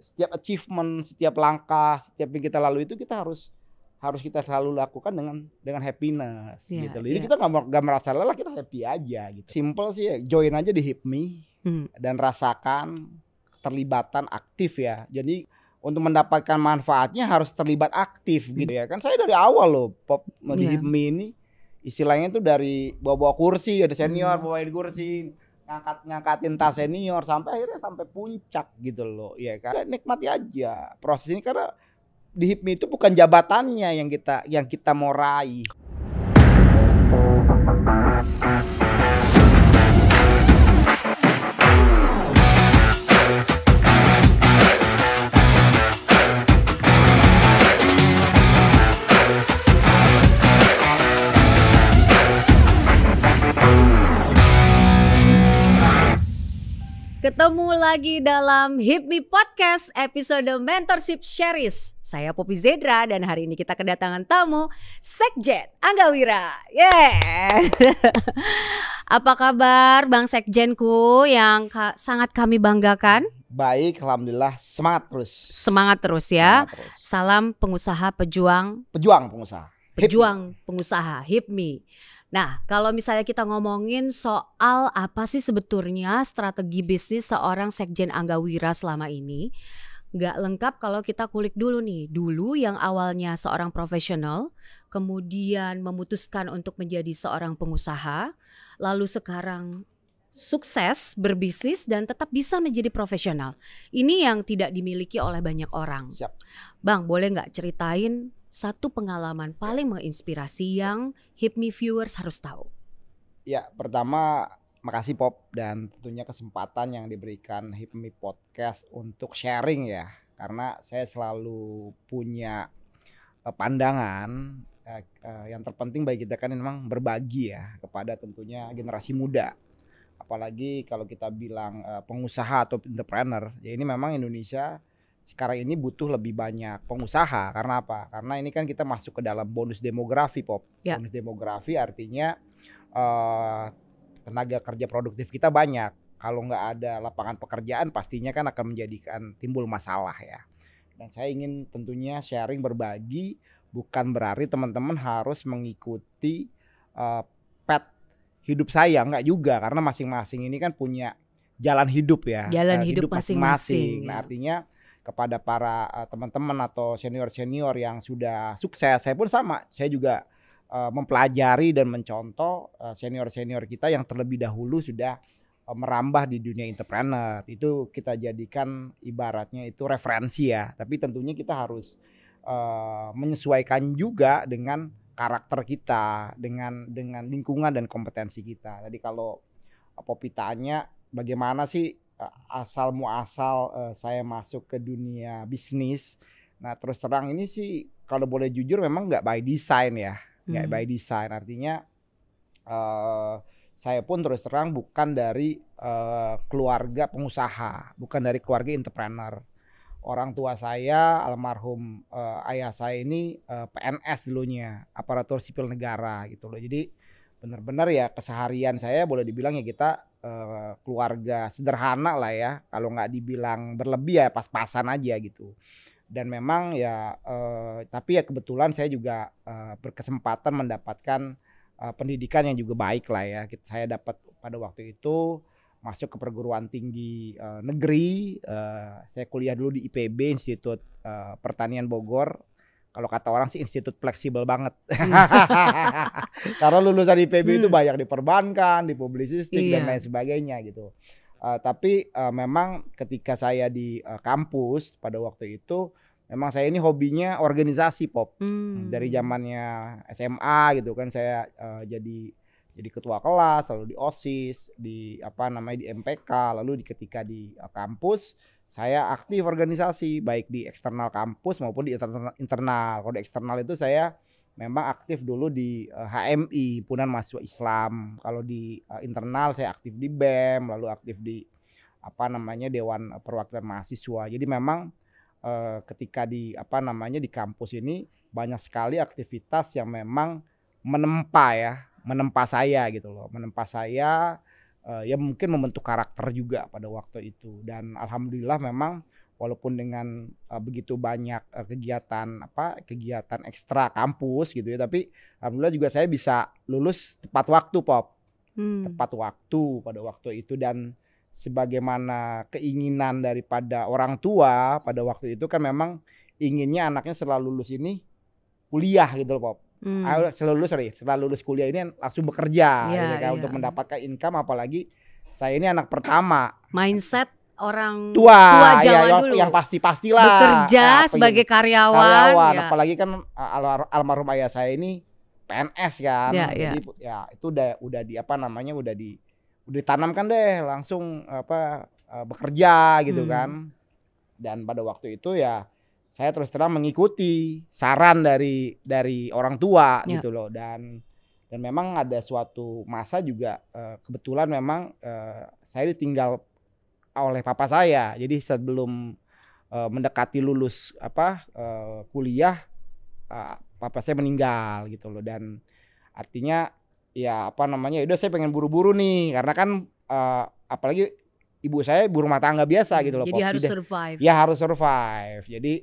setiap achievement, setiap langkah, setiap yang kita lalui itu kita harus harus kita selalu lakukan dengan dengan happiness yeah, gitu. Jadi yeah. kita nggak nggak merasa lelah, kita happy aja gitu. Simple sih, ya, join aja di HIPMI hmm. dan rasakan keterlibatan aktif ya. Jadi untuk mendapatkan manfaatnya harus terlibat aktif hmm. gitu ya. Kan saya dari awal loh pop di yeah. HIPMI ini istilahnya itu dari bawa-bawa kursi ada senior hmm. bawain kursi ngangkat ngangkatin tas senior sampai akhirnya sampai puncak gitu loh iya kan? ya kan nikmati aja proses ini karena di HIPMI itu bukan jabatannya yang kita yang kita mau raih Ketemu lagi dalam Hip Me Podcast episode Mentorship Series. Saya Poppy Zedra dan hari ini kita kedatangan tamu Sekjen Angga Wira. Yeah. Apa kabar Bang Sekjenku yang ka sangat kami banggakan? Baik, alhamdulillah semangat terus. Semangat terus ya. Semangat terus. Salam pengusaha pejuang. Pejuang pengusaha. Pejuang pengusaha Hip Me. Nah, kalau misalnya kita ngomongin soal apa sih sebetulnya strategi bisnis seorang Sekjen Angga Wira selama ini, nggak lengkap kalau kita kulik dulu nih. Dulu yang awalnya seorang profesional, kemudian memutuskan untuk menjadi seorang pengusaha, lalu sekarang sukses berbisnis dan tetap bisa menjadi profesional. Ini yang tidak dimiliki oleh banyak orang. Siap. Bang, boleh nggak ceritain satu pengalaman paling menginspirasi yang Hipmi viewers harus tahu? Ya, pertama makasih Pop dan tentunya kesempatan yang diberikan Hipmi Podcast untuk sharing ya. Karena saya selalu punya eh, pandangan eh, eh, yang terpenting bagi kita kan memang berbagi ya kepada tentunya generasi muda apalagi kalau kita bilang pengusaha atau entrepreneur ya ini memang Indonesia sekarang ini butuh lebih banyak pengusaha karena apa? Karena ini kan kita masuk ke dalam bonus demografi pop. Yeah. Bonus demografi artinya uh, tenaga kerja produktif kita banyak. Kalau nggak ada lapangan pekerjaan pastinya kan akan menjadikan timbul masalah ya. Dan saya ingin tentunya sharing berbagi bukan berarti teman-teman harus mengikuti uh, pet hidup saya nggak juga karena masing-masing ini kan punya jalan hidup ya. Jalan uh, hidup masing-masing. Nah, artinya kepada para teman eh, teman-teman atau senior-senior yang sudah sukses. Saya pun sama, saya juga uh, mempelajari dan mencontoh senior eh, senior-senior kita yang terlebih dahulu sudah uh, merambah di dunia entrepreneur. Itu kita jadikan ibaratnya itu referensi ya. Tapi tentunya kita harus uh, menyesuaikan juga dengan karakter kita, dengan dengan lingkungan dan kompetensi kita. Jadi kalau Popi tanya bagaimana sih asal muasal uh, saya masuk ke dunia bisnis. Nah terus terang ini sih kalau boleh jujur memang nggak by design ya, nggak hmm. by design. Artinya uh, saya pun terus terang bukan dari uh, keluarga pengusaha, bukan dari keluarga entrepreneur. Orang tua saya almarhum uh, ayah saya ini uh, PNS dulunya, aparatur sipil negara gitu loh. Jadi benar-benar ya keseharian saya boleh dibilang ya kita uh, keluarga sederhana lah ya kalau nggak dibilang berlebih ya pas-pasan aja gitu dan memang ya uh, tapi ya kebetulan saya juga uh, berkesempatan mendapatkan uh, pendidikan yang juga baik lah ya saya dapat pada waktu itu masuk ke perguruan tinggi uh, negeri. Uh, saya kuliah dulu di IPB Institut uh, Pertanian Bogor kalau kata orang sih institut fleksibel banget. Hmm. Karena lulusan IPB hmm. itu banyak diperbankan, perbankan, di publisistik iya. dan lain sebagainya gitu. Uh, tapi uh, memang ketika saya di uh, kampus pada waktu itu memang saya ini hobinya organisasi pop. Hmm. Dari zamannya SMA gitu kan saya uh, jadi jadi ketua kelas, lalu di OSIS, di apa namanya di MPK, lalu di ketika di uh, kampus saya aktif organisasi baik di eksternal kampus maupun di internal. Kalau di eksternal itu saya memang aktif dulu di HMI, eh, Punan Mahasiswa Islam. Kalau di eh, internal saya aktif di BEM, lalu aktif di apa namanya Dewan Perwakilan Mahasiswa. Jadi memang eh, ketika di apa namanya di kampus ini banyak sekali aktivitas yang memang menempa ya, menempa saya gitu loh, menempa saya uh, ya mungkin membentuk karakter juga pada waktu itu dan alhamdulillah memang walaupun dengan uh, begitu banyak uh, kegiatan apa kegiatan ekstra kampus gitu ya tapi alhamdulillah juga saya bisa lulus tepat waktu pop hmm. tepat waktu pada waktu itu dan sebagaimana keinginan daripada orang tua pada waktu itu kan memang inginnya anaknya selalu lulus ini kuliah gitu loh pop Hmm. selalu lulus sorry, setelah lulus kuliah ini langsung bekerja yeah, gitu, kan, yeah. untuk mendapatkan income apalagi saya ini anak pertama. Mindset orang tua, tua Jawa ya, iya, dulu. yang pasti-pastilah. Bekerja nah, sebagai karyawan. Karyawan, ya. apalagi kan al almarhum ayah saya ini PNS kan. Ya, Jadi ya. ya itu udah udah di apa namanya udah di udah ditanamkan deh langsung apa eh, bekerja gitu hmm. kan. Dan pada waktu itu ya saya terus terang mengikuti saran dari dari orang tua ya. gitu loh dan dan memang ada suatu masa juga eh, kebetulan memang eh, saya ditinggal oleh papa saya jadi sebelum eh, mendekati lulus apa kuliah papa saya meninggal gitu loh dan artinya ya apa namanya ya udah saya pengen buru-buru nih karena kan apalagi ibu saya ibu rumah tangga biasa hmm, gitu loh jadi harus survive ya harus survive jadi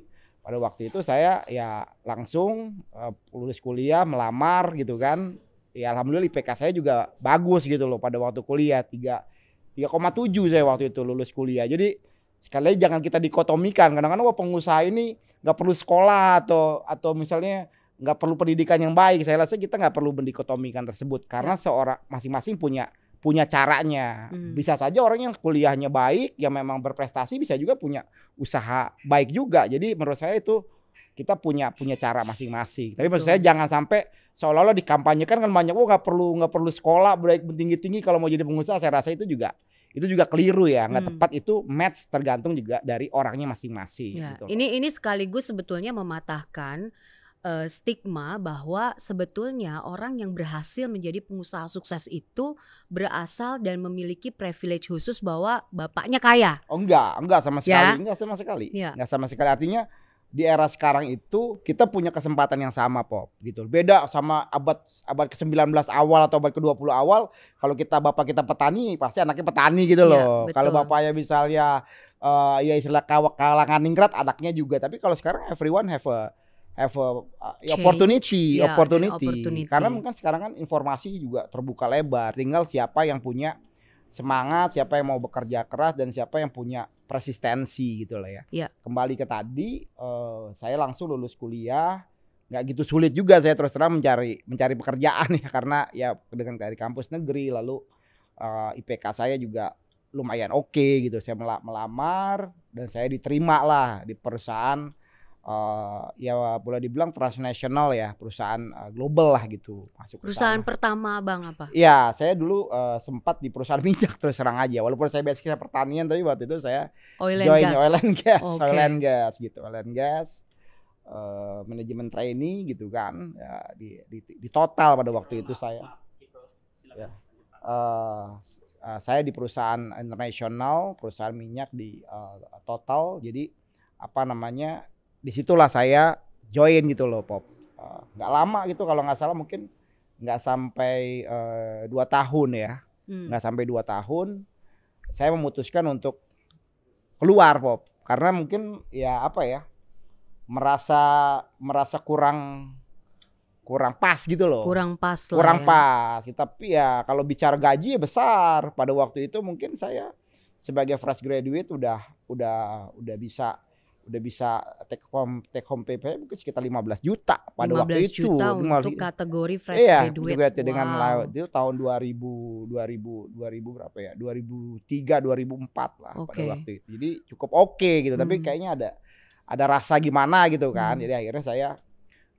pada waktu itu saya ya langsung uh, lulus kuliah melamar gitu kan ya alhamdulillah IPK saya juga bagus gitu loh pada waktu kuliah tiga 3,7 saya waktu itu lulus kuliah jadi sekali lagi jangan kita dikotomikan kadang-kadang wah pengusaha ini nggak perlu sekolah atau atau misalnya nggak perlu pendidikan yang baik saya rasa kita nggak perlu mendikotomikan tersebut karena seorang masing-masing punya punya caranya. Hmm. Bisa saja orang yang kuliahnya baik, yang memang berprestasi bisa juga punya usaha baik juga. Jadi menurut saya itu kita punya punya cara masing-masing. Tapi Betul. maksud saya jangan sampai seolah-olah dikampanyekan kan banyak oh nggak perlu nggak perlu sekolah baik tinggi-tinggi kalau mau jadi pengusaha saya rasa itu juga itu juga keliru ya nggak hmm. tepat itu match tergantung juga dari orangnya masing-masing. Ya. Gitu. Ini ini sekaligus sebetulnya mematahkan uh, stigma bahwa sebetulnya orang yang berhasil menjadi pengusaha sukses itu berasal dan memiliki privilege khusus bahwa bapaknya kaya. Oh enggak, enggak sama ya? sekali, ya? enggak sama sekali. Ya. Enggak sama sekali artinya di era sekarang itu kita punya kesempatan yang sama pop gitu. Beda sama abad abad ke-19 awal atau abad ke-20 awal kalau kita bapak kita petani pasti anaknya petani gitu iya, loh. Ya, kalau bapaknya misalnya uh, ya istilah kalangan ningrat anaknya juga tapi kalau sekarang everyone have a have a, uh, opportunity, yeah, opportunity. opportunity. Karena mungkin sekarang kan informasi juga terbuka lebar. Tinggal siapa yang punya semangat, siapa yang mau bekerja keras dan siapa yang punya persistensi gitu lah ya. Yeah. Kembali ke tadi, uh, saya langsung lulus kuliah. Nggak gitu sulit juga saya terus terang mencari mencari pekerjaan ya karena ya dengan dari kampus negeri lalu uh, eh, IPK saya juga lumayan oke okay, gitu. Saya melamar dan saya diterima lah di perusahaan uh, ya boleh dibilang transnasional ya perusahaan uh, global lah gitu masuk perusahaan sana. pertama bang apa? ya saya dulu uh, sempat di perusahaan minyak terus serang aja walaupun saya basicnya pertanian tapi waktu itu saya oil and join gas. oil and gas okay. oil and gas gitu oil and gas uh, manajemen trainee gitu kan ya, di, di di total pada waktu itu saya ya. uh, uh, saya di perusahaan internasional perusahaan minyak di uh, total jadi apa namanya disitulah saya join gitu loh pop eh, nggak uh, lama gitu kalau nggak salah mungkin nggak sampai uh, dua tahun ya hmm. nggak hmm. sampai dua tahun saya memutuskan untuk keluar pop karena mungkin ya apa ya merasa merasa kurang kurang pas gitu loh kurang pas lah kurang ya. pas tapi ya kalau bicara gaji ya besar pada waktu itu mungkin saya sebagai fresh graduate udah udah udah bisa udah bisa take home take home pay mungkin sekitar 15 juta pada 15 waktu juta itu. juta untuk kategori fresh iya, graduate. graduate wow. dengan itu tahun 2000 2000 2000 berapa ya? 2003 2004 lah okay. pada waktu itu. Jadi cukup oke okay gitu, hmm. tapi kayaknya ada ada rasa gimana gitu kan. Hmm. Jadi akhirnya saya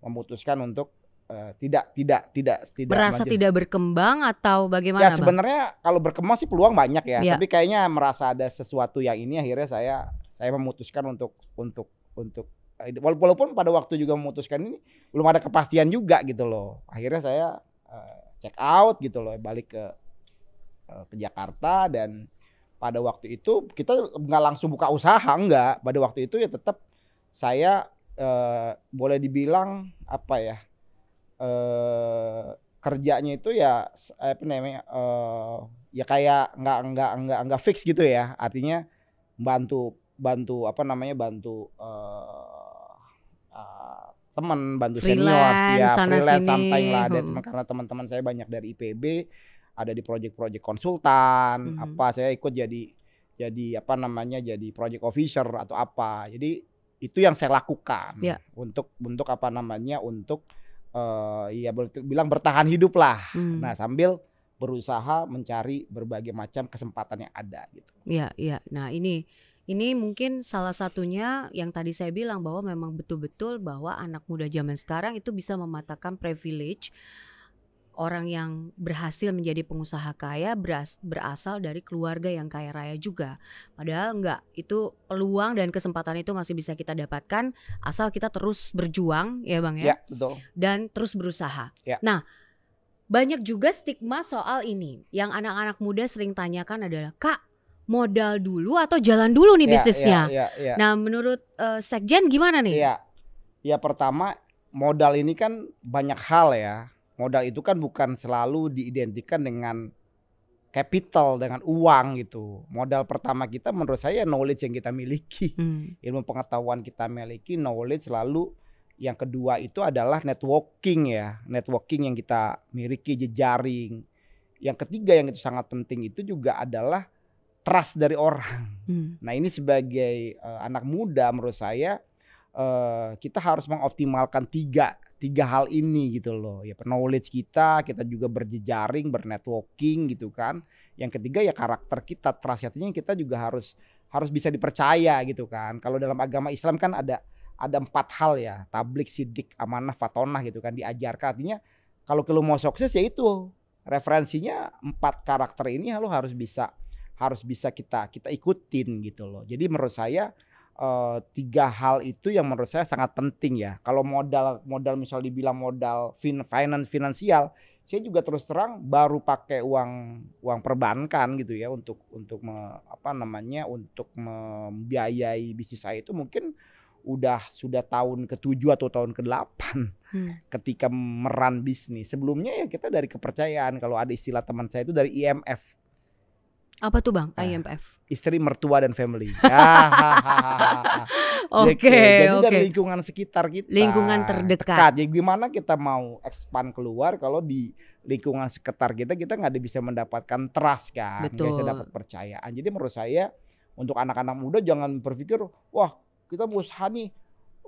memutuskan untuk Uh, tidak tidak tidak tidak merasa lanjut. tidak berkembang atau bagaimana? Ya sebenarnya kalau berkembang sih peluang banyak ya, ya, tapi kayaknya merasa ada sesuatu yang ini akhirnya saya saya memutuskan untuk untuk untuk eh, walaupun pada waktu juga memutuskan ini belum ada kepastian juga gitu loh. Akhirnya saya uh, check out gitu loh balik ke uh, ke Jakarta dan pada waktu itu kita nggak langsung buka usaha nggak pada waktu itu ya tetap saya uh, boleh dibilang apa ya uh, kerjanya itu ya apa namanya uh, ya kayak nggak nggak nggak nggak fix gitu ya artinya bantu bantu apa namanya bantu uh, eh, uh, eh, teman bantu freelance, senior ya freelance santai lah ada teman hmm. karena teman-teman saya banyak dari IPB ada di project-project konsultan hmm. apa saya ikut jadi jadi apa namanya jadi project officer atau apa jadi itu yang saya lakukan ya. untuk untuk apa namanya untuk uh, ya bilang bertahan hidup lah hmm. nah sambil berusaha mencari berbagai macam kesempatan yang ada gitu ya ya nah ini ini mungkin salah satunya yang tadi saya bilang bahwa memang betul-betul bahwa anak muda zaman sekarang itu bisa mematakan privilege orang yang berhasil menjadi pengusaha kaya beras, berasal dari keluarga yang kaya raya juga. Padahal enggak, itu peluang dan kesempatan itu masih bisa kita dapatkan asal kita terus berjuang ya Bang ya. ya betul. Dan terus berusaha. Ya. Nah, banyak juga stigma soal ini yang anak-anak muda sering tanyakan adalah, "Kak, modal dulu atau jalan dulu nih ya, bisnisnya. Ya, ya, ya. Nah, menurut uh, Sekjen gimana nih? Iya, ya pertama modal ini kan banyak hal ya. Modal itu kan bukan selalu diidentikan dengan capital dengan uang gitu. Modal pertama kita menurut saya knowledge yang kita miliki, hmm. ilmu pengetahuan kita miliki, knowledge selalu yang kedua itu adalah networking ya, networking yang kita miliki jejaring. Yang ketiga yang itu sangat penting itu juga adalah trust dari orang. Hmm. Nah ini sebagai uh, anak muda menurut saya uh, kita harus mengoptimalkan tiga tiga hal ini gitu loh ya knowledge kita kita juga berjejaring bernetworking gitu kan yang ketiga ya karakter kita trust artinya kita juga harus harus bisa dipercaya gitu kan kalau dalam agama Islam kan ada ada empat hal ya tablik sidik amanah fatonah gitu kan diajarkan artinya kalau lo mau sukses ya itu referensinya empat karakter ini lo harus bisa harus bisa kita kita ikutin gitu loh. Jadi menurut saya uh, tiga hal itu yang menurut saya sangat penting ya. Kalau modal modal misal dibilang modal fin finance finansial, saya juga terus terang baru pakai uang uang perbankan gitu ya untuk untuk me, apa namanya untuk membiayai bisnis saya itu mungkin udah sudah tahun ke-7 atau tahun ke-8 hmm. ketika meran bisnis. Sebelumnya ya kita dari kepercayaan kalau ada istilah teman saya itu dari IMF apa tuh bang? Nah, IMF. Istri, mertua dan family. Ya, ya, oke. okay, Jadi okay. dari lingkungan sekitar kita. Lingkungan terdekat. Dekat. Ya gimana kita mau expand keluar kalau di lingkungan sekitar kita kita nggak ada bisa mendapatkan trust kan, Betul. nggak bisa dapat percayaan. Jadi menurut saya untuk anak-anak muda jangan berpikir wah kita usaha nih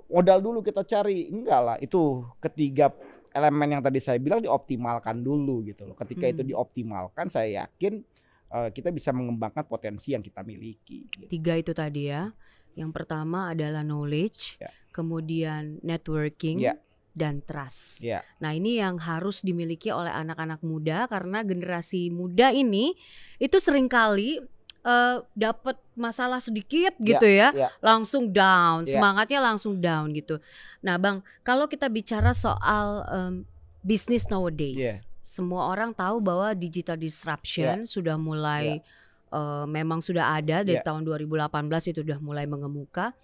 modal dulu kita cari enggak lah itu ketiga elemen yang tadi saya bilang dioptimalkan dulu gitu loh ketika hmm. itu dioptimalkan saya yakin Eh, kita bisa mengembangkan potensi yang kita miliki. Gitu. Tiga itu tadi ya. Yang pertama adalah knowledge, ya. kemudian networking, ya. dan trust. Ya. Nah ini yang harus dimiliki oleh anak-anak muda karena generasi muda ini itu seringkali uh, eh, dapat masalah sedikit ya, gitu ya, ya, langsung down, ya. semangatnya langsung down gitu. Nah bang, kalau kita bicara soal um, mmm, bisnis nowadays ya semua orang tahu bahwa digital disruption yeah. sudah mulai yeah. Ya. uh, memang sudah ada dari yeah. tahun 2018 itu sudah mulai mengemuka.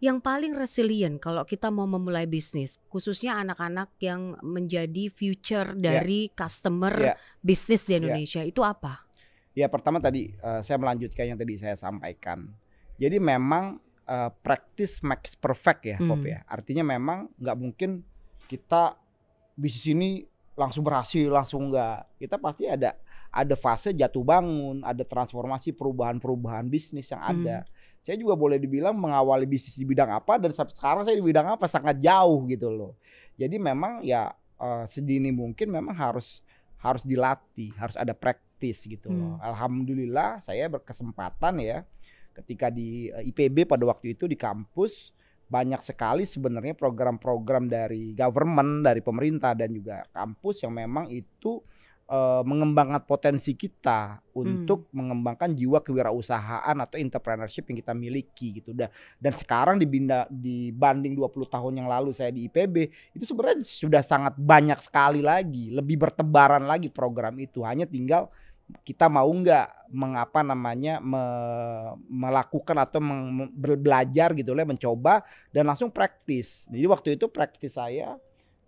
Yang paling resilient kalau kita mau memulai bisnis, khususnya anak-anak yang menjadi future ya. dari yeah. customer yeah. bisnis di ya. Indonesia yeah. itu apa? Ya pertama tadi uh, saya melanjutkan yang tadi saya sampaikan. Jadi memang uh, practice makes perfect ya, hmm. Pop ya. Artinya memang nggak mungkin kita bisnis ini langsung berhasil langsung enggak kita pasti ada ada fase jatuh bangun ada transformasi perubahan-perubahan bisnis yang hmm. ada hmm. saya juga boleh dibilang mengawali bisnis di bidang apa dan sampai sekarang saya di bidang apa sangat jauh gitu loh jadi memang ya uh, sedini mungkin memang harus harus dilatih harus ada praktis gitu loh hmm. alhamdulillah saya berkesempatan ya ketika di eh, IPB pada waktu itu di kampus banyak sekali sebenarnya program-program dari government, dari pemerintah dan juga kampus yang memang itu uh, mengembangkan potensi kita untuk hmm. mengembangkan jiwa kewirausahaan atau entrepreneurship yang kita miliki gitu dan dan sekarang dibinda, dibanding 20 tahun yang lalu saya di IPB itu sebenarnya sudah sangat banyak sekali lagi, lebih bertebaran lagi program itu. Hanya tinggal kita mau nggak mengapa namanya me, melakukan atau meng, belajar gitu lah mencoba dan langsung praktis. Jadi waktu itu praktis saya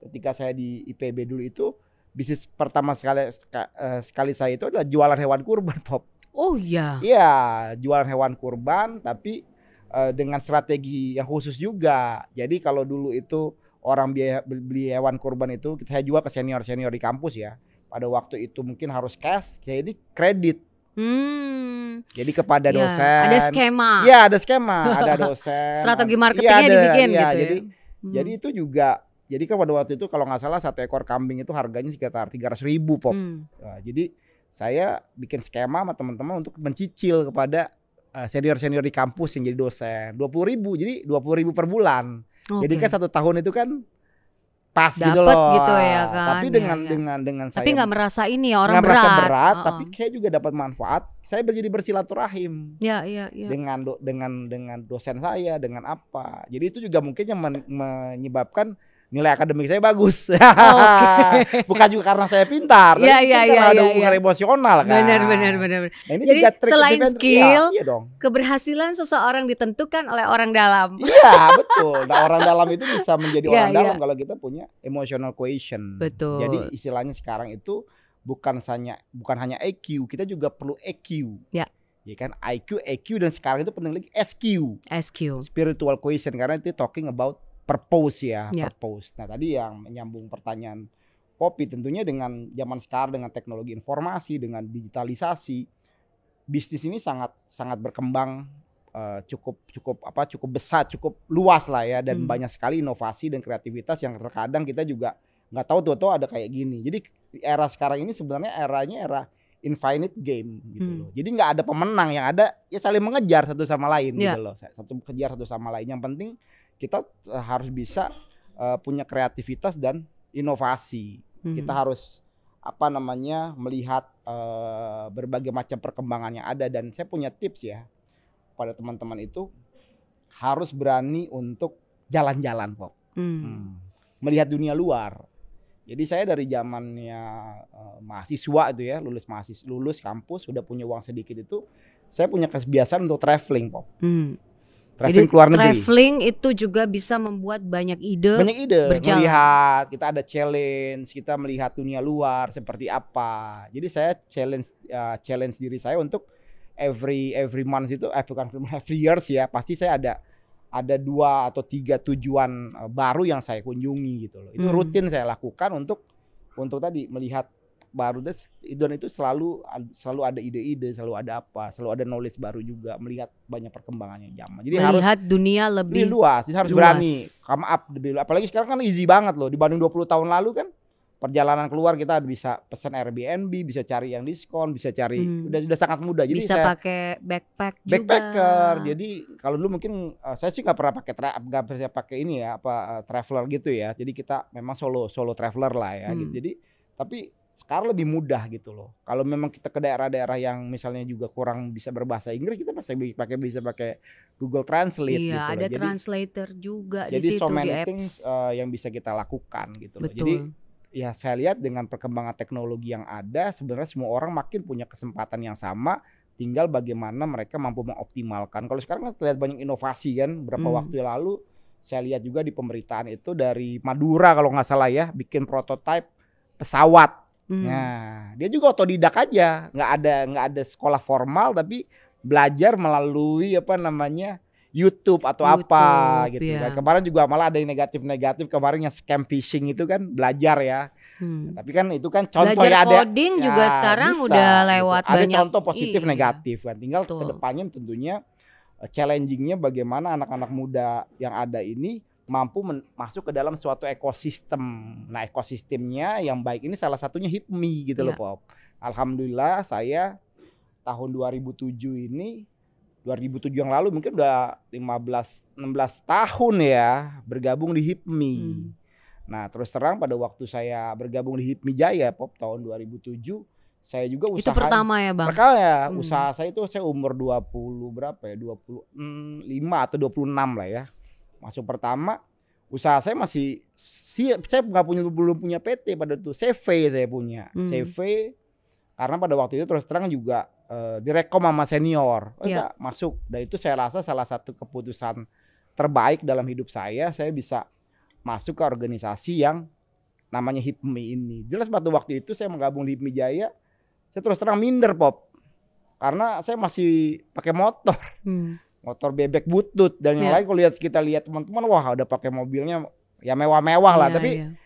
ketika saya di IPB dulu itu bisnis pertama sekali eh, sekali saya itu adalah jualan hewan kurban pop. Oh iya. Iya, jualan hewan kurban tapi uh, dengan strategi yang khusus juga. Jadi kalau dulu itu orang biaya, beli hewan kurban itu saya jual ke senior-senior di kampus ya pada waktu itu mungkin harus cash, ya ini kredit. Hmm. Jadi kepada ya, dosen. Ada skema. Ya ada skema, ada dosen. Strategi iya, marketingnya ya, ada, dibikin iya, gitu ya, gitu. Jadi, ya. jadi itu juga. Jadi kan pada waktu itu kalau nggak salah satu ekor kambing itu harganya sekitar tiga ratus ribu pop. Hmm. Nah, jadi saya bikin skema sama teman-teman untuk mencicil kepada eh, senior-senior di kampus yang jadi dosen dua puluh ribu. Jadi dua puluh ribu per bulan. Okay. Jadi kan satu tahun itu kan pas gitu Dapet gitu loh. gitu ya kan. Tapi ya, dengan ya, dengan dengan saya Tapi nggak merasa ini ya orang gak berat. merasa berat, tapi saya juga dapat manfaat. Saya menjadi bersilaturahim. Iya, iya, iya. Dengan dengan dengan dosen saya, dengan apa. Jadi itu juga mungkin yang menyebabkan nilai akademik saya bagus. okay. bukan juga karena saya pintar, tapi yeah, yeah, karena yeah, ada iya, hubungan yeah. emosional kan. Benar benar benar. Nah, ini Jadi selain skill, ya, iya dong. keberhasilan seseorang ditentukan oleh orang dalam. Iya, betul. Nah, orang dalam itu bisa menjadi yeah, orang yeah. dalam kalau kita punya emotional cohesion. Betul. Jadi istilahnya sekarang itu bukan hanya bukan hanya EQ, kita juga perlu EQ. Ya. Yeah. Ya kan IQ, EQ dan sekarang itu penting lagi SQ. SQ. Spiritual cohesion karena itu talking about purpose ya, yeah. purpose. Nah, tadi yang menyambung pertanyaan kopi tentunya dengan zaman sekarang dengan teknologi informasi, dengan digitalisasi bisnis ini sangat sangat berkembang uh, cukup cukup apa cukup besar, cukup luas lah ya dan hmm. banyak sekali inovasi dan kreativitas yang terkadang kita juga nggak tahu tuh tuh ada kayak gini. Jadi era sekarang ini sebenarnya eranya era infinite game gitu hmm. loh. Jadi nggak ada pemenang yang ada ya saling mengejar satu sama lain yeah. gitu loh. Satu kejar satu sama lain. Yang penting kita eh, harus bisa uh, punya kreativitas dan inovasi. Hmm. Kita harus apa namanya melihat uh, berbagai macam perkembangan yang ada dan saya punya tips ya pada teman-teman itu harus berani untuk jalan-jalan kok. Hmm. Hmm. Melihat dunia luar. Jadi saya dari zamannya uh, mahasiswa itu ya, lulus mahasiswa, lulus kampus sudah punya uang sedikit itu, saya punya kebiasaan untuk traveling, Pop. Hmm Traveling Jadi, luar negeri. Traveling itu juga bisa membuat banyak ide. Banyak ide. Berjalan. Melihat kita ada challenge, kita melihat dunia luar seperti apa. Jadi saya challenge uh, challenge diri saya untuk every every month itu eh bukan every, every years ya pasti saya ada ada dua atau tiga tujuan eh, baru yang saya kunjungi gitu loh. Itu hmm. rutin saya lakukan untuk untuk tadi melihat baru dan Idon itu selalu selalu ada ide-ide, selalu ada apa, selalu ada knowledge baru juga melihat banyak perkembangannya zaman. Jadi melihat harus, dunia lebih, luas, jadi harus luas. berani come up lebih luas. Apalagi sekarang kan easy banget loh dibanding 20 tahun lalu kan perjalanan keluar kita bisa pesan Airbnb, bisa cari yang diskon, bisa cari hmm. udah sudah sangat mudah. Jadi bisa pakai backpack backpacker. juga. Backpacker. Jadi kalau dulu mungkin uh, saya sih nggak pernah pakai nggak pernah pakai ini ya apa uh, traveler gitu ya. Jadi kita memang solo solo traveler lah ya. Gitu. Hmm. Gitu. Jadi tapi sekarang lebih mudah gitu loh. Kalau memang kita ke daerah-daerah yang misalnya juga kurang bisa berbahasa Inggris, kita pasti pakai bisa pakai Google Translate iya, gitu ada jadi, translator juga jadi di situ so many things uh, yang bisa kita lakukan gitu Betul. loh. Jadi ya saya lihat dengan perkembangan teknologi yang ada, sebenarnya semua orang makin punya kesempatan yang sama tinggal bagaimana mereka mampu mengoptimalkan. Kalau sekarang kan terlihat banyak inovasi kan, berapa hmm. waktu yang lalu saya lihat juga di pemberitaan itu dari Madura kalau nggak salah ya bikin prototipe pesawat Hmm. Nah, dia juga otodidak aja, nggak ada nggak ada sekolah formal tapi belajar melalui apa namanya YouTube atau YouTube, apa gitu. Ya. Kan. Kemarin juga malah ada yang negatif-negatif kemarin yang scam phishing itu kan belajar ya. Hmm. Tapi kan itu kan contoh belajar ya ada coding ya, juga sekarang bisa, udah gitu. lewat gitu. Ada contoh positif iya. negatif kan. Tinggal Betul. kedepannya tentunya eh, challengingnya bagaimana anak-anak muda yang ada ini mampu masuk ke dalam suatu ekosistem. Nah, ekosistemnya yang baik ini salah satunya HIPMI gitu ya. loh, iya. Pop. Alhamdulillah saya tahun 2007 ini 2007 yang lalu mungkin udah 15 16 tahun ya bergabung di HIPMI. Hmm. Nah, terus terang pada waktu saya bergabung di HIPMI Jaya Pop tahun 2007 saya juga usaha itu pertama ya bang perkal ya hmm. usaha saya itu saya umur 20 berapa ya hmm, lima atau 26 lah ya masuk pertama usaha saya masih siap saya nggak punya belum punya PT pada itu CV saya punya hmm. CV karena pada waktu itu terus terang juga e, direkom sama senior oh, yeah. Iya. masuk dan itu saya rasa salah satu keputusan terbaik dalam hidup saya saya bisa masuk ke organisasi yang namanya HIPMI ini jelas pada waktu itu saya menggabung di HIPMI Jaya saya terus terang minder pop karena saya masih pakai motor hmm motor bebek butut dan yang yeah. lain kalau lihat kita lihat teman-teman wah udah pakai mobilnya ya mewah-mewah lah yeah, tapi yeah. Iya.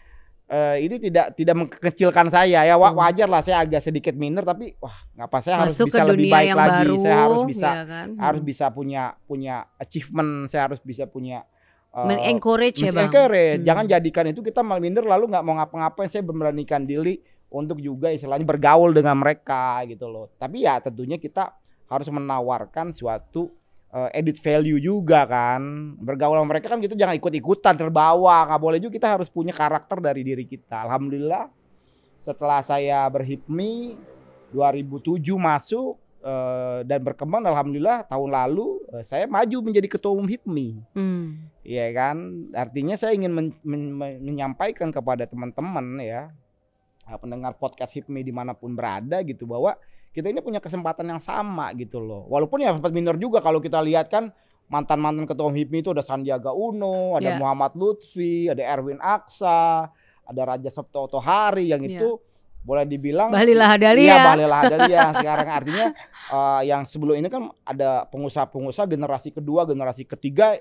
Uh, ini tidak tidak mengkecilkan saya ya Wa, hmm. wajar lah saya agak sedikit minder tapi wah nggak apa saya Masuk harus bisa lebih baik lagi baru, saya harus bisa ya kan? Hmm. harus bisa punya punya achievement saya harus bisa punya uh, eh, encourage ya bang hmm. jangan jadikan itu kita malah minder lalu nggak mau ngapa-ngapain saya memberanikan diri untuk juga istilahnya bergaul dengan mereka gitu loh tapi ya tentunya kita harus menawarkan suatu uh, edit value juga kan bergaul sama mereka kan kita gitu, jangan ikut-ikutan terbawa nggak boleh juga kita harus punya karakter dari diri kita alhamdulillah setelah saya berhipmi 2007 masuk eh, dan berkembang alhamdulillah tahun lalu eh, saya maju menjadi ketua umum hipmi hmm. ya kan artinya saya ingin men men men menyampaikan kepada teman-teman ya pendengar podcast hipmi dimanapun berada gitu bahwa kita ini punya kesempatan yang sama gitu loh. Walaupun ya sempat minor juga kalau kita lihat kan mantan-mantan ketua HIPMI itu ada Sandiaga Uno, ada yeah. Muhammad Lutfi, ada Erwin Aksa, ada Raja Sabto Otohari yang ya. itu boleh dibilang Balilah Adalia. Iya, Balilah Adalia. Sekarang artinya uh, yang sebelum ini kan ada pengusaha-pengusaha generasi kedua, generasi ketiga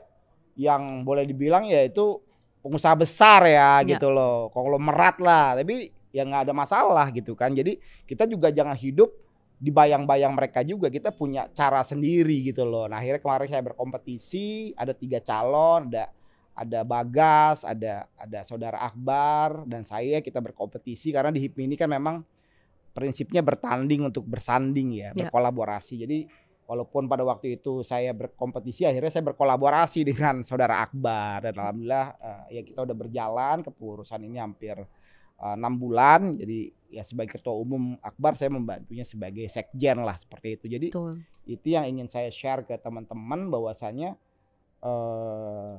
yang boleh dibilang yaitu pengusaha besar ya, yeah. gitu loh. Kalau merat lah, tapi yang nggak ada masalah gitu kan. Jadi kita juga jangan hidup di bayang-bayang mereka juga kita punya cara sendiri gitu loh. Nah akhirnya kemarin saya berkompetisi, ada tiga calon, ada ada Bagas, ada ada saudara Akbar dan saya kita berkompetisi karena di HIPMI ini kan memang prinsipnya bertanding untuk bersanding ya, ya. berkolaborasi. Jadi walaupun pada waktu itu saya berkompetisi, akhirnya saya berkolaborasi dengan saudara Akbar dan alhamdulillah uh, ya kita udah berjalan kepengurusan ini hampir eh, enam uh, bulan. Jadi ya sebagai ketua umum Akbar saya membantunya sebagai sekjen lah seperti itu. Jadi Betul. itu yang ingin saya share ke teman-teman bahwasanya eh,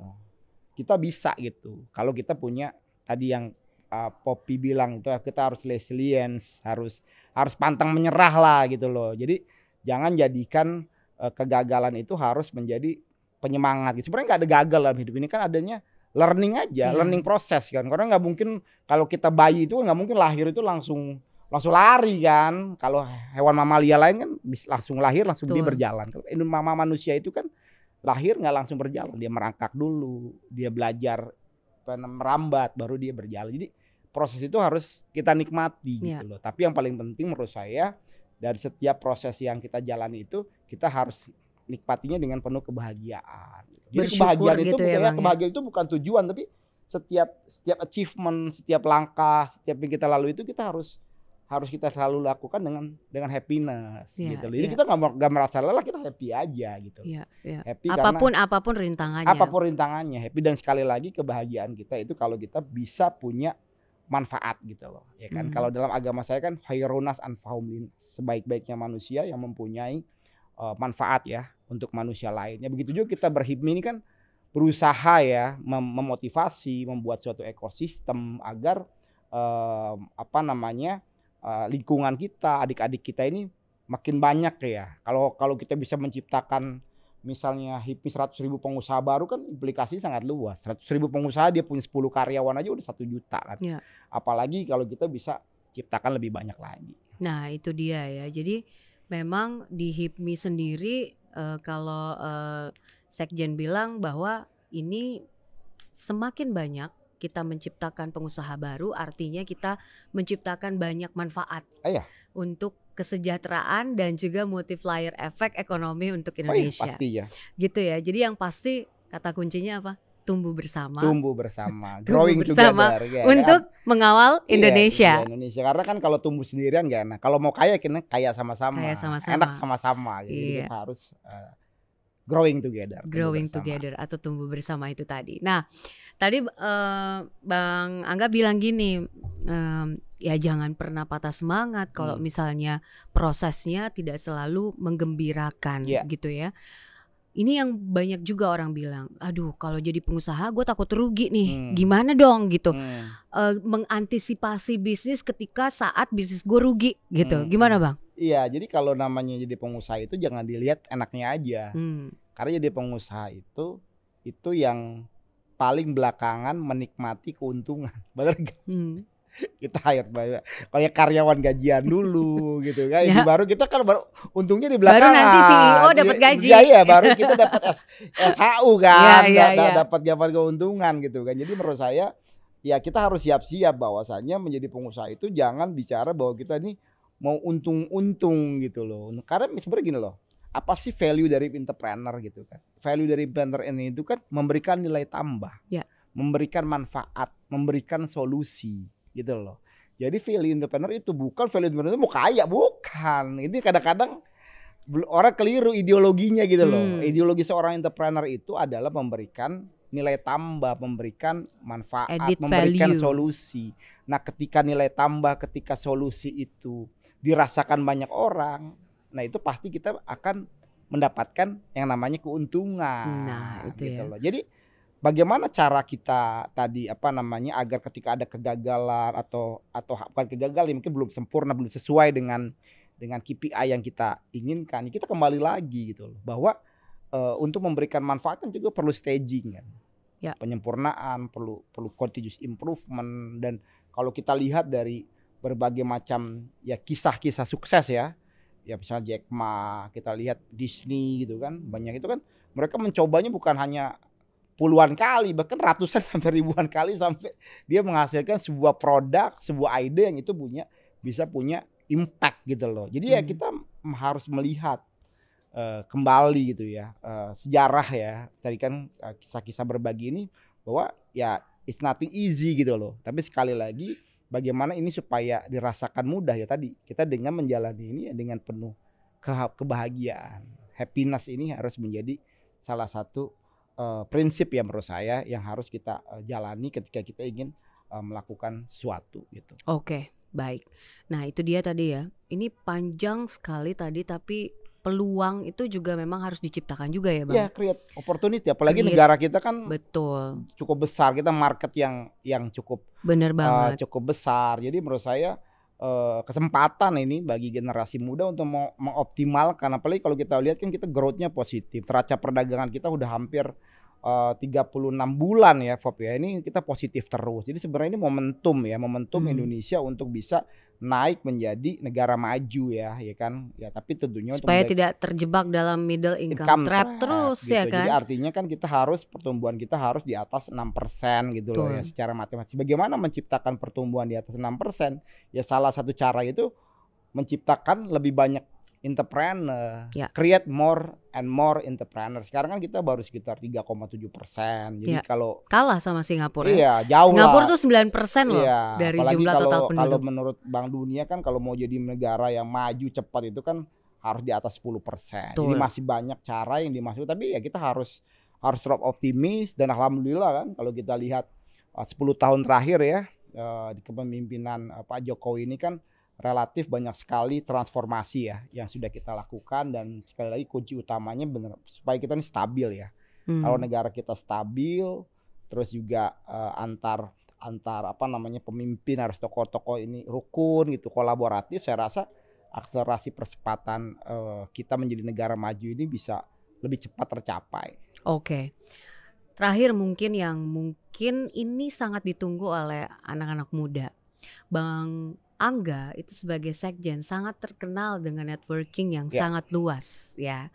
kita bisa gitu. Kalau kita punya tadi yang uh, Poppy bilang itu kita harus resilience, harus harus pantang menyerah lah gitu loh. Jadi jangan jadikan uh, kegagalan itu harus menjadi penyemangat. Gitu. Sebenarnya nggak ada gagal dalam hidup ini kan adanya learning aja, hmm. learning proses kan. Karena nggak mungkin kalau kita bayi itu nggak mungkin lahir itu langsung langsung lari kan. Kalau hewan mamalia lain kan langsung lahir langsung Betul. dia berjalan. Kalau mama manusia itu kan lahir nggak langsung berjalan, dia merangkak dulu, dia belajar merambat baru dia berjalan. Jadi proses itu harus kita nikmati ya. gitu loh. Tapi yang paling penting menurut saya dari setiap proses yang kita jalani itu kita harus nikmatinya dengan penuh kebahagiaan. Jadi Bersyukur kebahagiaan gitu itu ya, bukan, ya? kebahagiaan itu bukan tujuan tapi setiap setiap achievement, setiap langkah, setiap yang kita lalui itu kita harus harus kita selalu lakukan dengan dengan happiness yeah, gitu. Jadi yeah. kita nggak nggak merasa lelah, kita happy aja gitu. Yeah, yeah. Happy apapun karena, apapun rintangannya. Apapun rintangannya happy dan sekali lagi kebahagiaan kita itu kalau kita bisa punya manfaat gitu loh. Ya kan mm. kalau dalam agama saya kan khairunas anfahumlin sebaik-baiknya manusia yang mempunyai uh, manfaat ya untuk manusia lainnya. Begitu juga kita berhipmi ini kan berusaha ya mem memotivasi, membuat suatu ekosistem agar uh, apa namanya uh, lingkungan kita, adik-adik kita ini makin banyak ya. Kalau kalau kita bisa menciptakan misalnya HIPMI 100 ribu pengusaha baru kan implikasi sangat luas. 100 ribu pengusaha dia punya 10 karyawan aja udah satu juta kan. Ya. Apalagi kalau kita bisa ciptakan lebih banyak lagi. Nah itu dia ya. Jadi memang di HIPMI sendiri uh, kalau uh, sekjen bilang bahwa ini semakin banyak kita menciptakan pengusaha baru artinya kita menciptakan banyak manfaat Ayah. Iya. untuk kesejahteraan dan juga multiplier efek ekonomi untuk Indonesia. Oh iya, ya. Gitu ya. Jadi yang pasti kata kuncinya apa? tumbuh bersama. Tumbuh bersama, growing bersama together, ya, kan? untuk kan? mengawal iya, Indonesia. Iya, Indonesia karena kan kalau tumbuh sendirian gak enak. Kalau mau kaya kena kaya sama-sama, kaya sama-sama. enak sama-sama. Gitu. Jadi iya. kita harus uh, growing together. Growing together atau tumbuh bersama itu tadi. Nah, tadi uh, Bang Angga bilang gini, um, ya jangan pernah patah semangat kalau hmm. misalnya prosesnya tidak selalu menggembirakan yeah. gitu ya ini yang banyak juga orang bilang, aduh kalau jadi pengusaha gue takut rugi nih, hmm. gimana dong gitu, hmm. uh, mengantisipasi bisnis ketika saat bisnis gue rugi gitu, hmm. gimana bang? Iya, jadi kalau namanya jadi pengusaha itu jangan dilihat enaknya aja, hmm. karena jadi pengusaha itu itu yang paling belakangan menikmati keuntungan, benar gak? Hmm. kita hire banyak kalau karyawan gajian dulu gitu kan ya. baru kita kan baru untungnya di belakang baru nanti CEO iya, dapat gaji ya, ya baru kita dapat SHU kan ya, ya, ya. dapat dapat keuntungan gitu kan jadi menurut saya ya kita harus siap-siap bahwasannya menjadi pengusaha itu jangan bicara bahwa kita ini mau untung-untung gitu loh karena sebenarnya gini loh apa sih value dari entrepreneur gitu kan value dari entrepreneur ini itu kan memberikan nilai tambah ya. memberikan manfaat memberikan solusi gitu loh. Jadi value entrepreneur itu bukan value entrepreneur itu mau kaya, bukan. Ini kadang-kadang orang keliru ideologinya gitu loh. Hmm. Ideologi seorang entrepreneur itu adalah memberikan nilai tambah, memberikan manfaat, Edit memberikan value. solusi. Nah, ketika nilai tambah, ketika solusi itu dirasakan banyak orang, nah itu pasti kita akan mendapatkan yang namanya keuntungan. Nah, itu gitu ya. loh. Jadi bagaimana cara kita tadi apa namanya agar ketika ada kegagalan atau atau bukan kegagalan ya, mungkin belum sempurna belum sesuai dengan dengan KPI yang kita inginkan ya kita kembali lagi gitu loh bahwa uh, untuk memberikan manfaat kan juga perlu staging kan ya. penyempurnaan perlu perlu continuous improvement dan kalau kita lihat dari berbagai macam ya kisah-kisah sukses ya ya misalnya Jack Ma kita lihat Disney gitu kan banyak itu kan mereka mencobanya bukan hanya puluhan kali bahkan ratusan sampai ribuan kali sampai dia menghasilkan sebuah produk sebuah ide yang itu punya bisa punya impact gitu loh jadi ya hmm. ya kita harus melihat uh, kembali gitu ya uh, sejarah ya tadi kan uh, kisah-kisah berbagi ini bahwa ya it's nothing easy gitu loh tapi sekali lagi bagaimana ini supaya dirasakan mudah ya tadi kita dengan menjalani ini ya dengan penuh ke kebahagiaan happiness ini harus menjadi salah satu uh, prinsip ya menurut saya yang harus kita uh, jalani ketika kita ingin uh, melakukan suatu gitu. Oke, okay, baik. Nah, itu dia tadi ya. Ini panjang sekali tadi tapi peluang itu juga memang harus diciptakan juga ya, Bang. Iya, create opportunity apalagi create. negara kita kan Betul. cukup besar, kita market yang yang cukup benar banget. Uh, cukup besar. Jadi menurut saya Eh, kesempatan ini bagi generasi muda untuk mau mengoptimalkan apalagi kalau kita lihat kan kita growthnya positif neraca perdagangan kita udah hampir eh, uh, 36 bulan ya Fop ya ini kita positif terus jadi sebenarnya ini momentum ya momentum hmm. Indonesia untuk bisa naik menjadi negara maju ya, ya kan? Ya tapi tentunya supaya untuk tidak terjebak dalam middle income, income trap, trap terus gitu. ya kan? Jadi artinya kan kita harus pertumbuhan kita harus di atas enam persen gitu Tuh. loh ya secara matematis. Bagaimana menciptakan pertumbuhan di atas enam persen? Ya salah satu cara itu menciptakan lebih banyak entrepreneur, yeah. create more and more entrepreneur. Sekarang kan kita baru sekitar 3,7 persen. Jadi yeah. kalau kalah sama Singapura, ya? iya jauh. Singapura lah. tuh 9 persen loh yeah. dari Apalagi jumlah kalau, total penduduk. Kalau menurut Bank Dunia kan kalau mau jadi negara yang maju cepat itu kan harus di atas 10 persen. Jadi masih banyak cara yang dimasuk. Tapi ya kita harus harus drop optimis dan alhamdulillah kan kalau kita lihat 10 uh, tahun terakhir ya uh, di kepemimpinan uh, Pak Jokowi ini kan relatif banyak sekali transformasi ya yang sudah kita lakukan dan sekali lagi kunci utamanya benar supaya kita ini stabil ya. Hmm. Kalau negara kita stabil, terus juga uh, antar antar apa namanya pemimpin harus tokoh-tokoh ini rukun gitu, kolaboratif. Saya rasa akselerasi percepatan uh, kita menjadi negara maju ini bisa lebih cepat tercapai. Oke. Okay. Terakhir mungkin yang mungkin ini sangat ditunggu oleh anak-anak muda. Bang Angga itu sebagai sekjen sangat terkenal dengan networking yang yeah. sangat luas ya.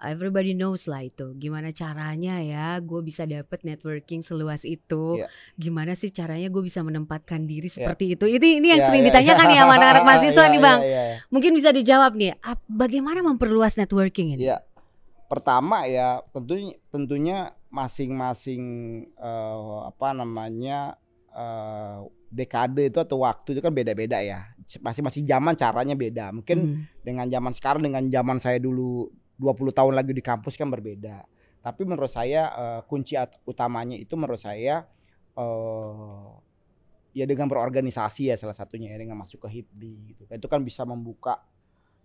Everybody knows lah itu gimana caranya ya gue bisa dapet networking seluas itu. Yeah. Gimana sih caranya gue bisa menempatkan diri ya. seperti yeah. itu? Itu ini yang yeah, sering yeah. Ya. ditanyakan ya sama anak-anak mahasiswa yeah, nih ya, bang. Yeah, yeah, yeah. Mungkin bisa dijawab nih. Bagaimana memperluas networking ini? Yeah. Pertama ya tentunya tentunya masing-masing uh, apa namanya uh, dekade itu atau waktu itu kan beda-beda ya. Masih-masih zaman caranya beda. Mungkin hmm. dengan zaman sekarang dengan zaman saya dulu 20 tahun lagi di kampus kan berbeda. Tapi menurut saya uh, kunci utamanya itu menurut saya uh, ya dengan berorganisasi ya salah satunya ya dengan masuk ke HIPMI gitu. Kan. Itu kan bisa membuka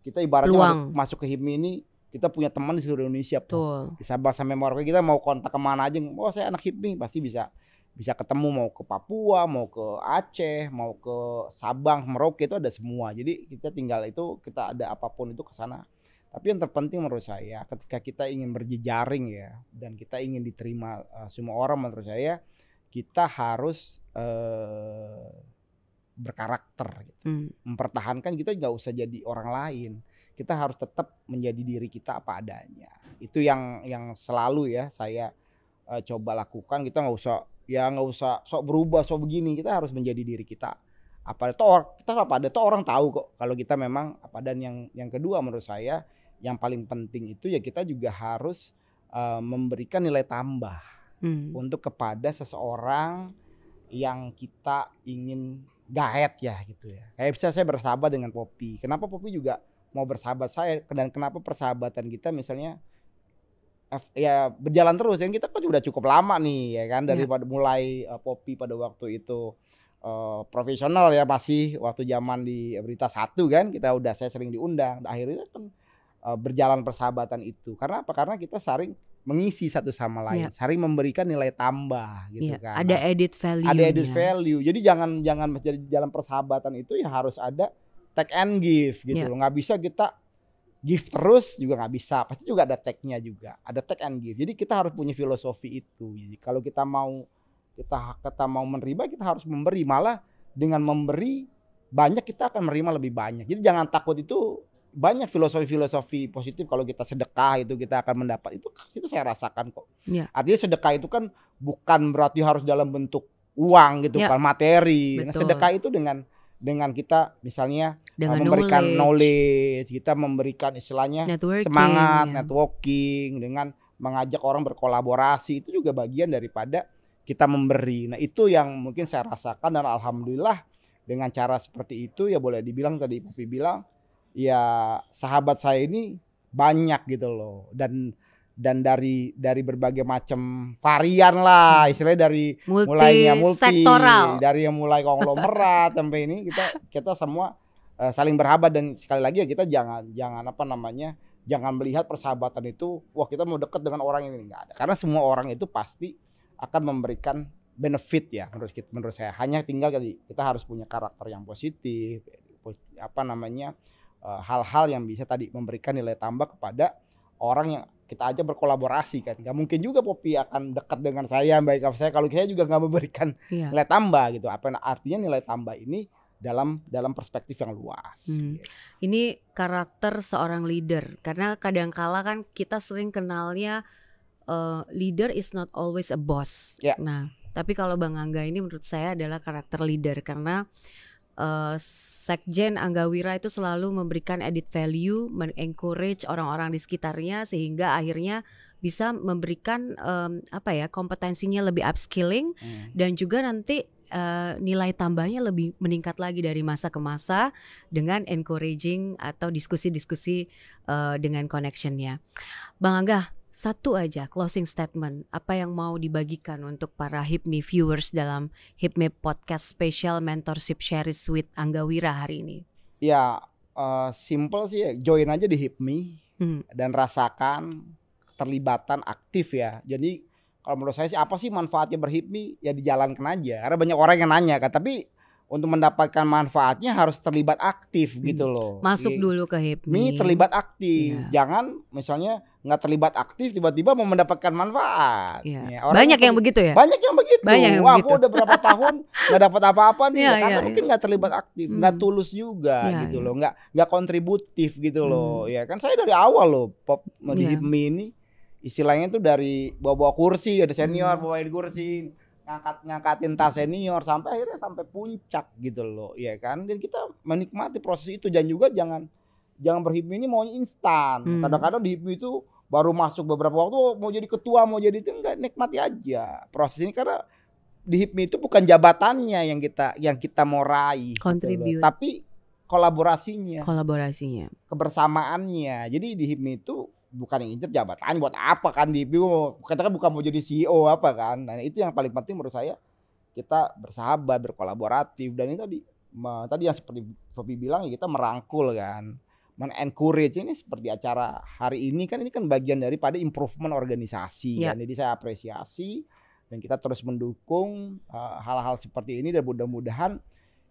kita ibaratnya masuk ke HIPMI ini kita punya teman di seluruh Indonesia. Betul. bisa bahasa memori kita mau kontak kemana aja, oh saya anak HIPMI pasti bisa bisa ketemu mau ke Papua, mau ke Aceh, mau ke Sabang, Merauke itu ada semua. Jadi kita tinggal itu kita ada apapun itu ke sana. Tapi yang terpenting menurut saya ketika kita ingin berjejaring ya dan kita ingin diterima uh, semua orang menurut saya kita harus uh, berkarakter gitu. Hmm. Mempertahankan kita nggak usah jadi orang lain. Kita harus tetap menjadi diri kita apa adanya. Itu yang yang selalu ya saya uh, coba lakukan. Kita nggak usah ya nggak usah sok berubah sok begini kita harus menjadi diri kita apa itu orang kita apa ada toh orang tahu kok kalau kita memang apa dan yang yang kedua menurut saya yang paling penting itu ya kita juga harus uh, memberikan nilai tambah hmm. untuk kepada seseorang yang kita ingin gaet ya gitu ya kayak bisa saya bersahabat dengan Poppy kenapa Poppy juga mau bersahabat saya dan kenapa persahabatan kita misalnya ya berjalan terus yang kita kan udah cukup lama nih ya kan iya. daripada yeah. mulai uh, Poppy pada waktu itu uh, profesional ya masih waktu zaman di berita satu kan kita udah saya sering diundang akhirnya kan uh, berjalan persahabatan itu karena apa karena kita sering mengisi satu sama lain, yeah. sering memberikan nilai tambah gitu yeah. kan. Ada nah, edit value. Ada edit value. Jadi jangan jangan menjadi jalan persahabatan itu ya harus ada take and give gitu yeah. loh. nggak bisa kita give terus juga nggak bisa pasti juga ada tag-nya juga ada tag and give jadi kita harus punya filosofi itu jadi kalau kita mau kita kata mau menerima kita harus memberi malah dengan memberi banyak kita akan menerima lebih banyak jadi jangan takut itu banyak filosofi-filosofi positif kalau kita sedekah itu kita akan mendapat itu itu saya rasakan kok ya. artinya sedekah itu kan bukan berarti harus dalam bentuk uang gitu ya. kan materi nah, Betul. sedekah itu dengan dengan kita misalnya ah, dengan memberikan knowledge. knowledge, kita memberikan istilahnya networking, semangat, ya. networking dengan mengajak orang berkolaborasi itu juga bagian daripada kita memberi. Nah, itu yang mungkin saya rasakan dan alhamdulillah dengan cara seperti itu ya boleh dibilang tadi Papi bilang ya sahabat saya ini banyak gitu loh dan dan dari dari berbagai macam varian lah hmm. istilahnya dari multi mulainya multi sektoral. dari yang mulai konglomerat sampai ini kita kita semua uh, saling berhabat dan sekali lagi ya kita jangan jangan apa namanya jangan melihat persahabatan itu wah kita mau dekat dengan orang ini nggak ada karena semua orang itu pasti akan memberikan benefit ya menurut kita, menurut saya hanya tinggal tadi kita harus punya karakter yang positif apa namanya eh, hal-hal uh, yang bisa tadi memberikan nilai tambah kepada orang yang kita aja berkolaborasi kan nggak mungkin juga Poppy akan dekat dengan saya baik apa saya kalau saya juga nggak memberikan iya. nilai tambah gitu apa artinya nilai tambah ini dalam dalam perspektif yang luas. Hmm. Ini karakter seorang leader karena kadangkala kan kita sering kenalnya uh, leader is not always a boss. Yeah. Nah, tapi kalau Bang Angga ini menurut saya adalah karakter leader karena Eh, Sekjen Angga Wira itu selalu memberikan edit value, mengencourage orang-orang di sekitarnya sehingga akhirnya bisa memberikan um, apa ya kompetensinya lebih upskilling hmm. dan juga nanti uh, nilai tambahnya lebih meningkat lagi dari masa ke masa dengan encouraging atau diskusi-diskusi uh, dengan connectionnya. Bang Angga, satu aja closing statement apa yang mau dibagikan untuk para HIPMI viewers dalam HIPMI podcast special mentorship series with Angga Wira hari ini? Ya uh, simple sih ya. join aja di HIPMI hmm. dan rasakan keterlibatan aktif ya. Jadi kalau menurut saya sih apa sih manfaatnya berhipmi ya dijalankan aja karena banyak orang yang nanya kan tapi untuk mendapatkan manfaatnya harus terlibat aktif gitu hmm. gitu loh masuk Jadi, dulu ke hipmi terlibat aktif yeah. jangan misalnya nggak terlibat aktif tiba-tiba mau mendapatkan manfaat. Ya. Ya, orang banyak yang begitu ya. Banyak yang begitu. Banyak yang Wah, aku udah berapa tahun nggak dapat apa-apa nih ya, karena ya, mungkin nggak ya. terlibat aktif, nggak hmm. tulus juga ya, gitu ya. loh, nggak nggak kontributif gitu hmm. loh. Ya kan saya dari awal loh pop di ya. ini istilahnya itu dari bawa-bawa kursi ada hmm. senior hmm. bawain kursi ngangkat ngangkatin tas senior sampai akhirnya sampai puncak gitu loh ya kan dan kita menikmati proses itu dan juga jangan jangan berhipmi ini mau instan kadang hmm. kadang-kadang di hipmi itu baru masuk beberapa waktu oh, mau jadi ketua mau jadi itu enggak nikmati aja proses ini karena di HIPMI itu bukan jabatannya yang kita yang kita mau raih Gitu tapi kolaborasinya kolaborasinya kebersamaannya jadi di HIPMI itu bukan yang incer jabatan buat apa kan di HIPMI mau, katakan bukan mau jadi CEO apa kan nah itu yang paling penting menurut saya kita bersahabat berkolaboratif dan ini tadi tadi yang seperti Sophie bilang ya, kita merangkul kan men-encourage ini seperti acara hari ini kan ini kan bagian daripada improvement organisasi yeah. kan. jadi saya apresiasi dan kita terus mendukung eh, hal-hal uh, seperti ini dan mudah-mudahan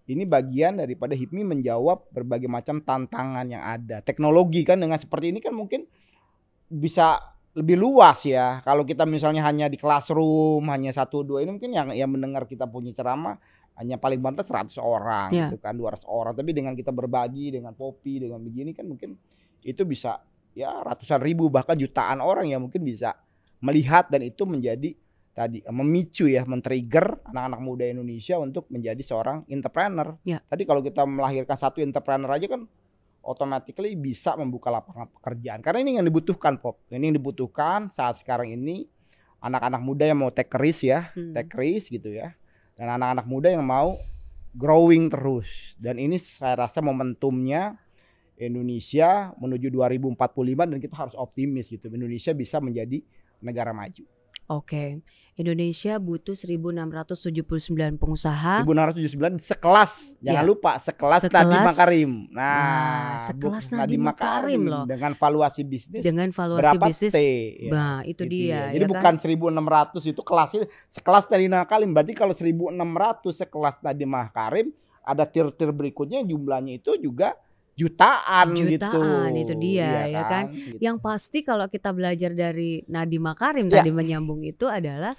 ini bagian daripada HIPMI menjawab berbagai macam tantangan yang ada teknologi kan dengan seperti ini kan mungkin bisa lebih luas ya kalau kita misalnya hanya di classroom hanya satu dua ini mungkin yang yang mendengar kita punya ceramah hanya paling banter 100 orang yeah. gitu kan 200 orang tapi dengan kita berbagi dengan Popi dengan begini kan mungkin itu bisa ya ratusan ribu bahkan jutaan orang yang mungkin bisa melihat dan itu menjadi tadi memicu ya men-trigger anak-anak muda Indonesia untuk menjadi seorang entrepreneur. Yeah. Tadi kalau kita melahirkan satu entrepreneur aja kan automatically bisa membuka lapangan pekerjaan. Karena ini yang dibutuhkan Pop. Ini yang dibutuhkan saat sekarang ini anak-anak muda yang mau take risk ya, hmm. take risk gitu ya dan anak-anak muda yang mau growing terus dan ini saya rasa momentumnya Indonesia menuju 2045 dan kita harus optimis gitu Indonesia bisa menjadi negara maju. Oke, Indonesia butuh 1.679 pengusaha. 1.679 sekelas, iya. jangan yeah. lupa sekelas, sekelas Nadiem Makarim. Nah, nah sekelas Nadiem Makarim loh. Dengan valuasi bisnis. Dengan valuasi berapa bisnis. T, ya. Nah, itu gitu dia. Ya. Jadi ya bukan kan? 1.600 itu kelasnya sekelas Nadiem Makarim. Berarti kalau 1.600 sekelas Nadiem Makarim, ada tier tier berikutnya jumlahnya itu juga jutaan, jutaan gitu. itu dia ya, ya kan. kan? Gitu. Yang pasti kalau kita belajar dari Nadi Makarim ya. tadi menyambung itu adalah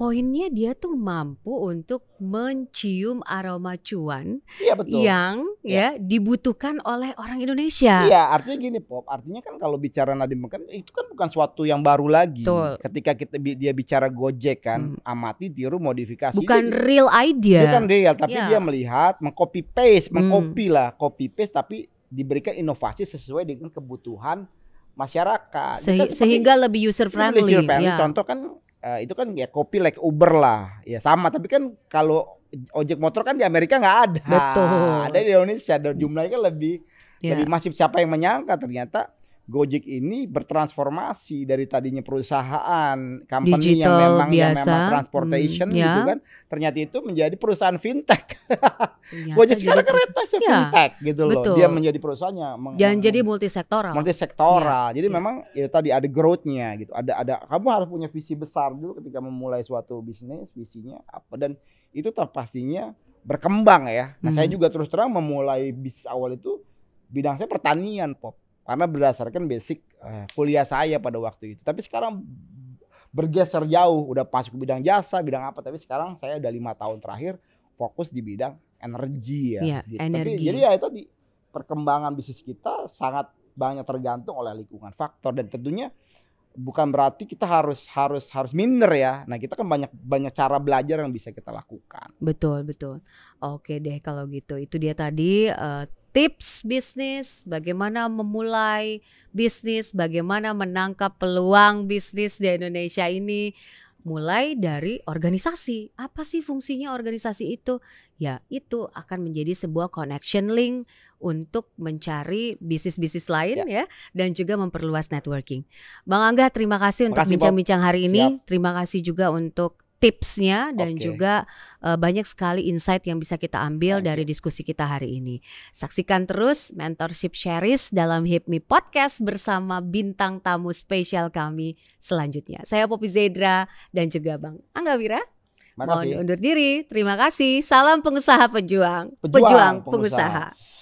poinnya dia tuh mampu untuk mencium aroma cuan ya, betul. yang ya. ya dibutuhkan oleh orang Indonesia. Iya, artinya gini pop, artinya kan kalau bicara Nadiem makan itu kan bukan suatu yang baru lagi. Tuh. Ketika kita dia bicara Gojek kan, hmm. amati, tiru, modifikasi. Bukan dia, real idea. Bukan real, tapi ya. dia melihat mengcopy paste, hmm. mengcopy lah, copy paste tapi diberikan inovasi sesuai dengan kebutuhan masyarakat. Se sehingga lebih user friendly. Lebih user friendly. Ya. Contoh kan uh, itu kan ya kopi like Uber lah ya sama tapi kan kalau ojek motor kan di Amerika nggak ada Betul. ada di Indonesia dan hmm. jumlahnya kan lebih yeah. lebih masif siapa yang menyangka ternyata Gojek ini bertransformasi dari tadinya perusahaan company Digital, yang memang biasa. yang memang transportation hmm, ya. gitu kan ternyata itu menjadi perusahaan fintech. Ternyata Gojek sekarang kereta kan ya, ya, fintech gitu betul. loh. Dia menjadi perusahaannya dan jadi multisektoral. Multisektoral. Ya, jadi ya. memang itu ya tadi ada growth-nya gitu. Ada ada kamu harus punya visi besar dulu ketika memulai suatu bisnis, visinya apa dan itu pastinya berkembang ya. Nah, hmm. saya juga terus terang memulai bisnis awal itu bidang saya pertanian, Pop karena berdasarkan basic eh, kuliah saya pada waktu itu. Tapi sekarang bergeser jauh, udah masuk bidang jasa, bidang apa. Tapi sekarang saya udah lima tahun terakhir fokus di bidang energi ya. ya gitu. energi. Tapi, jadi ya itu di perkembangan bisnis kita sangat banyak tergantung oleh lingkungan faktor dan tentunya bukan berarti kita harus harus harus minder ya. Nah, kita kan banyak banyak cara belajar yang bisa kita lakukan. Betul, betul. Oke deh kalau gitu. Itu dia tadi uh, tips bisnis, bagaimana memulai bisnis, bagaimana menangkap peluang bisnis di Indonesia ini. Mulai dari organisasi. Apa sih fungsinya organisasi itu? Ya, itu akan menjadi sebuah connection link untuk mencari bisnis-bisnis lain ya. ya dan juga memperluas networking. Bang Angga, terima kasih untuk bincang-bincang hari ini. Siap. Terima kasih juga untuk tipsnya dan okay. juga uh, banyak sekali insight yang bisa kita ambil okay. dari diskusi kita hari ini. Saksikan terus mentorship series dalam HIPMI Podcast bersama bintang tamu spesial kami selanjutnya. Saya Popi Zedra dan juga Bang Angga Wira. Makasih. Mohon undur diri. Terima kasih. Salam pengusaha pejuang. Pejuang, pejuang pengusaha. pengusaha.